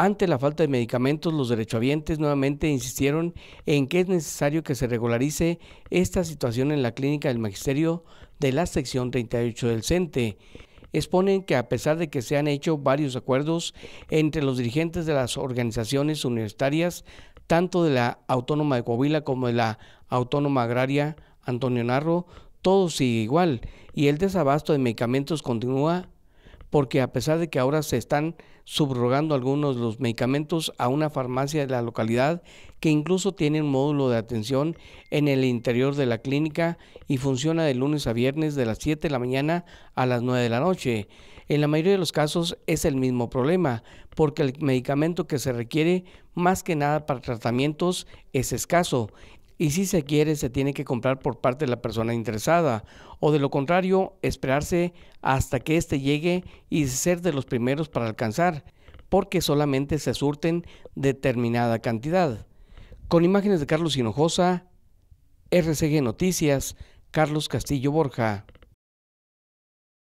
Ante la falta de medicamentos, los derechohabientes nuevamente insistieron en que es necesario que se regularice esta situación en la clínica del magisterio de la sección 38 del CENTE. Exponen que a pesar de que se han hecho varios acuerdos entre los dirigentes de las organizaciones universitarias, tanto de la Autónoma de Coahuila como de la Autónoma Agraria Antonio Narro, todo sigue igual y el desabasto de medicamentos continúa porque a pesar de que ahora se están subrogando algunos de los medicamentos a una farmacia de la localidad que incluso tiene un módulo de atención en el interior de la clínica y funciona de lunes a viernes de las 7 de la mañana a las 9 de la noche. En la mayoría de los casos es el mismo problema, porque el medicamento que se requiere más que nada para tratamientos es escaso y si se quiere se tiene que comprar por parte de la persona interesada o de lo contrario esperarse hasta que éste llegue y ser de los primeros para alcanzar porque solamente se surten determinada cantidad. Con imágenes de Carlos Hinojosa, RCG Noticias, Carlos Castillo Borja.